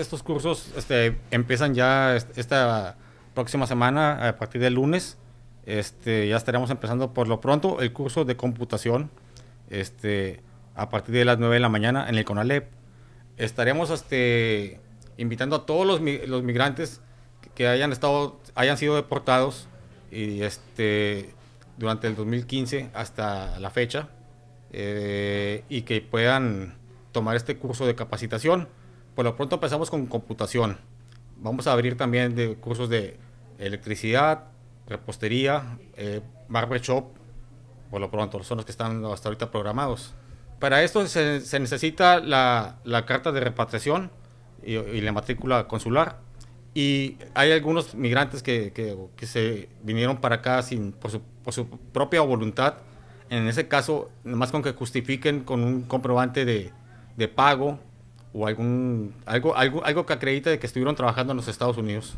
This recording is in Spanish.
Estos cursos este, empiezan ya esta próxima semana, a partir del lunes. Este, ya estaremos empezando por lo pronto el curso de computación este, a partir de las 9 de la mañana en el CONALEP. Estaremos invitando a todos los, migrantes que hayan, estado, hayan sido deportados durante el 2015 hasta la fecha eh, y que puedan tomar este curso de capacitación por lo pronto empezamos con computación. Vamos a abrir también de cursos de electricidad, repostería, eh, barbershop, por lo pronto, son los que están hasta ahorita programados. Para esto se, necesita la, carta de repatriación y, la matrícula consular. Y hay algunos migrantes que, que, que se vinieron para acá sin, por, su, por su propia voluntad. En ese caso, más con que justifiquen con un comprobante de, de pago o algún algo, algo, algo que acredite de que estuvieron trabajando en los Estados Unidos.